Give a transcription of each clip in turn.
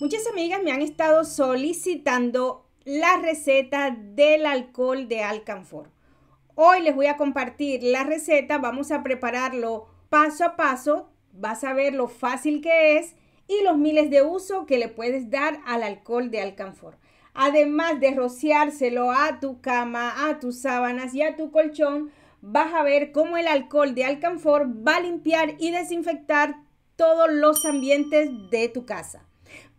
Muchas amigas me han estado solicitando la receta del alcohol de alcanfor. Hoy les voy a compartir la receta, vamos a prepararlo paso a paso, vas a ver lo fácil que es y los miles de uso que le puedes dar al alcohol de alcanfor. Además de rociárselo a tu cama, a tus sábanas y a tu colchón, vas a ver cómo el alcohol de alcanfor va a limpiar y desinfectar todos los ambientes de tu casa.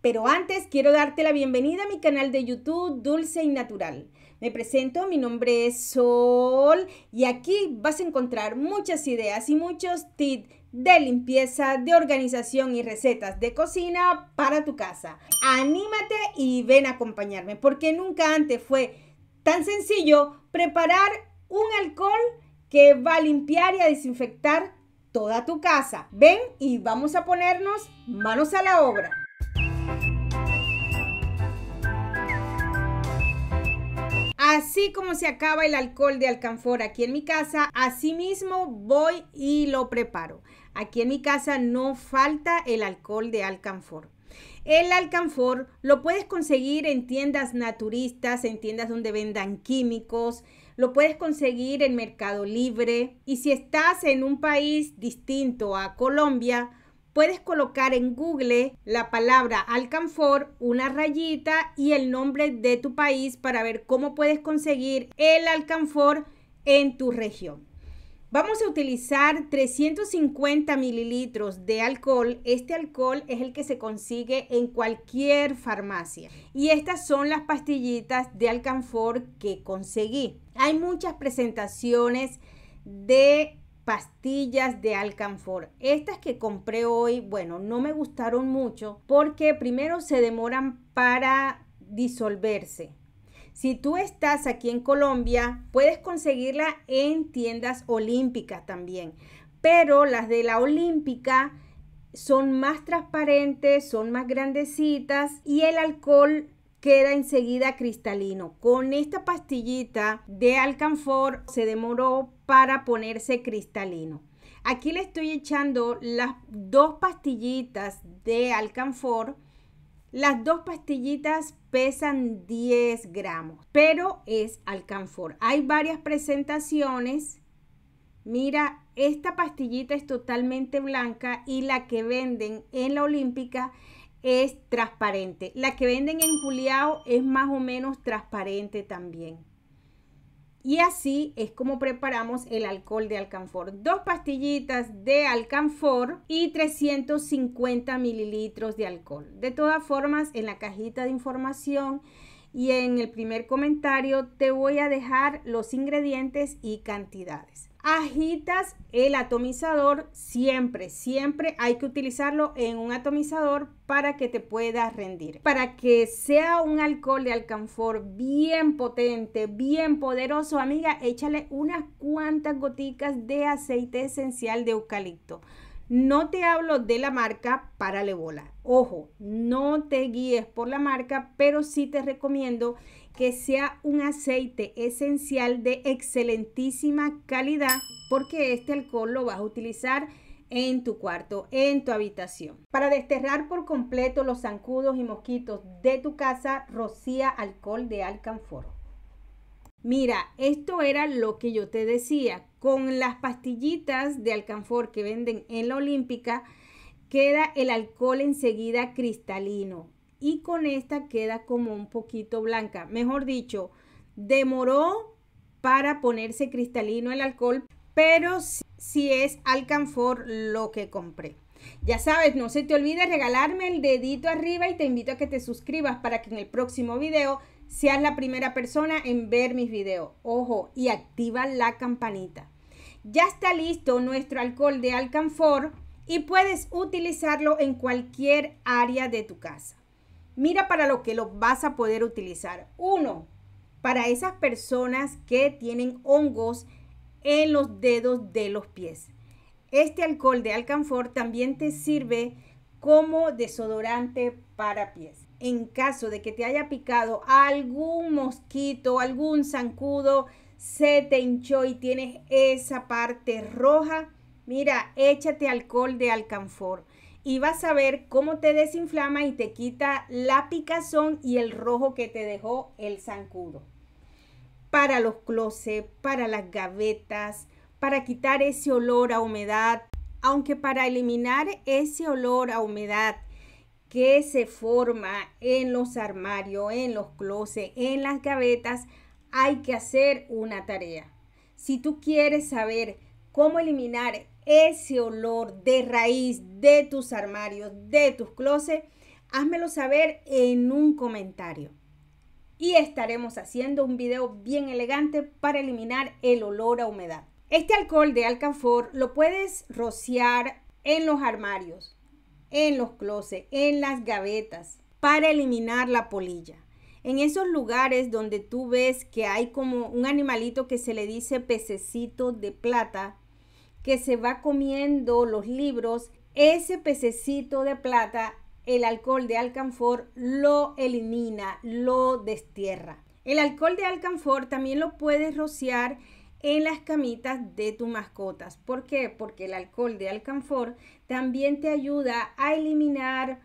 Pero antes quiero darte la bienvenida a mi canal de YouTube Dulce y Natural. Me presento, mi nombre es Sol y aquí vas a encontrar muchas ideas y muchos tips de limpieza, de organización y recetas de cocina para tu casa. Anímate y ven a acompañarme porque nunca antes fue tan sencillo preparar un alcohol que va a limpiar y a desinfectar toda tu casa. Ven y vamos a ponernos manos a la obra. Así como se acaba el alcohol de alcanfor aquí en mi casa, así mismo voy y lo preparo. Aquí en mi casa no falta el alcohol de alcanfor. El alcanfor lo puedes conseguir en tiendas naturistas, en tiendas donde vendan químicos, lo puedes conseguir en Mercado Libre y si estás en un país distinto a Colombia, puedes colocar en Google la palabra alcanfor, una rayita y el nombre de tu país para ver cómo puedes conseguir el alcanfor en tu región. Vamos a utilizar 350 mililitros de alcohol. Este alcohol es el que se consigue en cualquier farmacia. Y estas son las pastillitas de alcanfor que conseguí. Hay muchas presentaciones de pastillas de Alcanfor. Estas que compré hoy, bueno, no me gustaron mucho porque primero se demoran para disolverse. Si tú estás aquí en Colombia, puedes conseguirla en tiendas olímpicas también, pero las de la olímpica son más transparentes, son más grandecitas y el alcohol queda enseguida cristalino. Con esta pastillita de alcanfor se demoró para ponerse cristalino. Aquí le estoy echando las dos pastillitas de alcanfor. Las dos pastillitas pesan 10 gramos, pero es alcanfor. Hay varias presentaciones. Mira, esta pastillita es totalmente blanca y la que venden en la Olímpica es transparente. La que venden en Juliao es más o menos transparente también. Y así es como preparamos el alcohol de alcanfor. Dos pastillitas de alcanfor y 350 mililitros de alcohol. De todas formas, en la cajita de información y en el primer comentario te voy a dejar los ingredientes y cantidades agitas el atomizador siempre, siempre hay que utilizarlo en un atomizador para que te puedas rendir. Para que sea un alcohol de alcanfor bien potente, bien poderoso, amiga, échale unas cuantas goticas de aceite esencial de eucalipto. No te hablo de la marca para bola. Ojo, no te guíes por la marca, pero sí te recomiendo que sea un aceite esencial de excelentísima calidad porque este alcohol lo vas a utilizar en tu cuarto, en tu habitación. Para desterrar por completo los zancudos y mosquitos de tu casa, rocía alcohol de Alcanfor. Mira, esto era lo que yo te decía. Con las pastillitas de alcanfor que venden en la Olímpica, queda el alcohol enseguida cristalino y con esta queda como un poquito blanca. Mejor dicho, demoró para ponerse cristalino el alcohol, pero si, es alcanfor lo que compré. Ya sabes, no se te olvide regalarme el dedito arriba y te invito a que te suscribas para que en el próximo video seas la primera persona en ver mis videos. Ojo, y activa la campanita. Ya está listo nuestro alcohol de alcanfor y puedes utilizarlo en cualquier área de tu casa mira para lo que lo vas a poder utilizar. Uno, para esas personas que tienen hongos en los dedos de los pies. Este alcohol de alcanfor también te sirve como desodorante para pies. En caso de que te haya picado algún mosquito, algún zancudo, se te hinchó y tienes esa parte roja, mira, échate alcohol de alcanfor y vas a ver cómo te desinflama y te quita la picazón y el rojo que te dejó el zancudo. Para los closets, para las gavetas, para quitar ese olor a humedad, aunque para eliminar ese olor a humedad que se forma en los armarios, en los closets, en las gavetas, hay que hacer una tarea. Si tú quieres saber cómo eliminar ese olor de raíz de tus armarios, de tus closets, házmelo saber en un comentario. Y estaremos haciendo un video bien elegante para eliminar el olor a humedad. Este alcohol de alcanfor lo puedes rociar en los armarios, en los closet, en las gavetas, para eliminar la polilla. En esos lugares donde tú ves que hay como un animalito que se le dice pececito de plata, que se va comiendo los libros, ese pececito de plata, el alcohol de alcanfor lo elimina, lo destierra. El alcohol de alcanfor también lo puedes rociar en las camitas de tus mascotas. ¿Por qué? Porque el alcohol de alcanfor también te ayuda a eliminar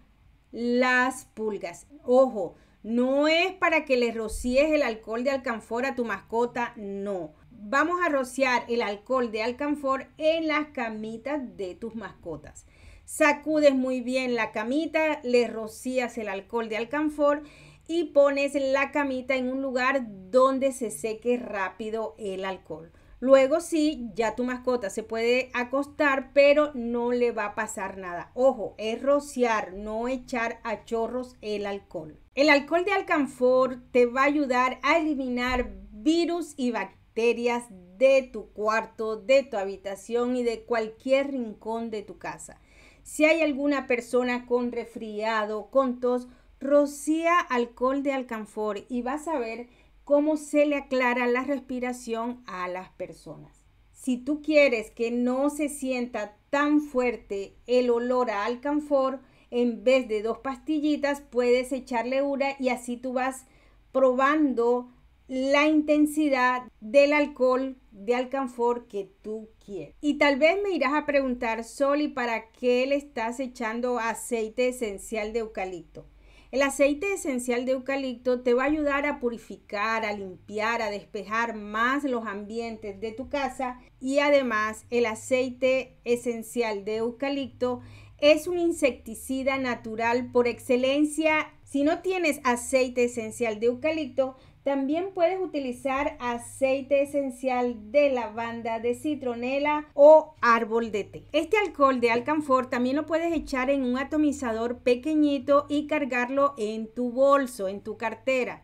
las pulgas. Ojo, no es para que le rocíes el alcohol de alcanfor a tu mascota, no vamos a rociar el alcohol de alcanfor en las camitas de tus mascotas. Sacudes muy bien la camita, le rocías el alcohol de alcanfor y pones la camita en un lugar donde se seque rápido el alcohol. Luego sí, ya tu mascota se puede acostar, pero no le va a pasar nada. Ojo, es rociar, no echar a chorros el alcohol. El alcohol de alcanfor te va a ayudar a eliminar virus y bacterias de tu cuarto, de tu habitación y de cualquier rincón de tu casa. Si hay alguna persona con resfriado, con tos, rocía alcohol de alcanfor y vas a ver cómo se le aclara la respiración a las personas. Si tú quieres que no se sienta tan fuerte el olor a alcanfor, en vez de dos pastillitas puedes echarle una y así tú vas probando la intensidad del alcohol de alcanfor que tú quieres. Y tal vez me irás a preguntar, Soli, ¿para qué le estás echando aceite esencial de eucalipto? El aceite esencial de eucalipto te va a ayudar a purificar, a limpiar, a despejar más los ambientes de tu casa y además el aceite esencial de eucalipto es un insecticida natural por excelencia. Si no tienes aceite esencial de eucalipto, también puedes utilizar aceite esencial de lavanda, de citronela o árbol de té. Este alcohol de alcanfor también lo puedes echar en un atomizador pequeñito y cargarlo en tu bolso, en tu cartera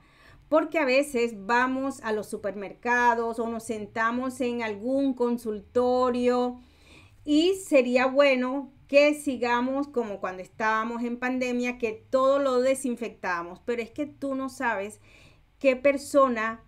porque a veces vamos a los supermercados o nos sentamos en algún consultorio y sería bueno que sigamos como cuando estábamos en pandemia, que todo lo desinfectamos. pero es que tú no sabes qué persona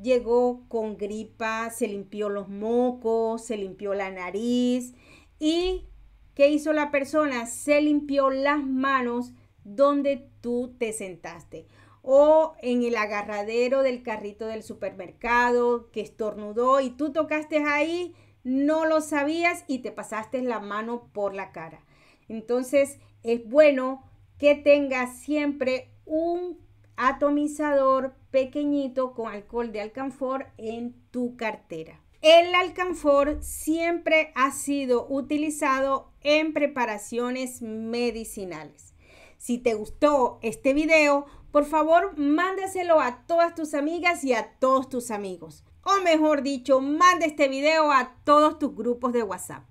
llegó con gripa, se limpió los mocos, se limpió la nariz y ¿qué hizo la persona? Se limpió las manos donde tú te sentaste o en el agarradero del carrito del supermercado que estornudó y tú tocaste ahí, no lo sabías y te pasaste la mano por la cara. Entonces es bueno que tengas siempre un atomizador pequeñito con alcohol de alcanfor en tu cartera. El alcanfor siempre ha sido utilizado en preparaciones medicinales. Si te gustó este video, por favor, mándaselo a todas tus amigas y a todos tus amigos. O mejor dicho, manda este video a todos tus grupos de WhatsApp.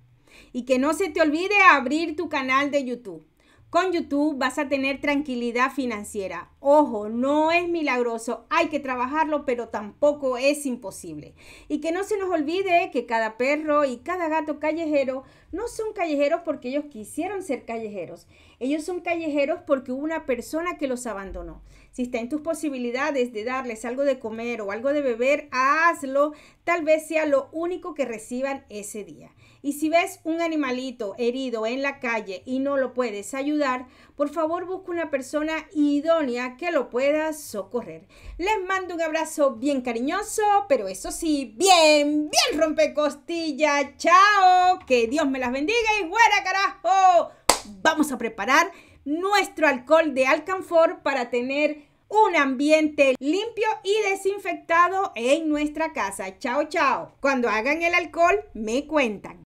Y que no se te olvide abrir tu canal de YouTube con YouTube vas a tener tranquilidad financiera. Ojo, no es milagroso, hay que trabajarlo, pero tampoco es imposible. Y que no se nos olvide que cada perro y cada gato callejero no son callejeros porque ellos quisieron ser callejeros. Ellos son callejeros porque hubo una persona que los abandonó. Si está en tus posibilidades de darles algo de comer o algo de beber, hazlo. Tal vez sea lo único que reciban ese día. Y si ves un animalito herido en la calle y no lo puedes ayudar, por favor busca una persona idónea que lo pueda socorrer. Les mando un abrazo bien cariñoso, pero eso sí, bien, bien rompecostilla. Chao, que Dios me las bendiga y fuera carajo. Vamos a preparar nuestro alcohol de alcanfor para tener un ambiente limpio y desinfectado en nuestra casa. Chao, chao. Cuando hagan el alcohol, me cuentan.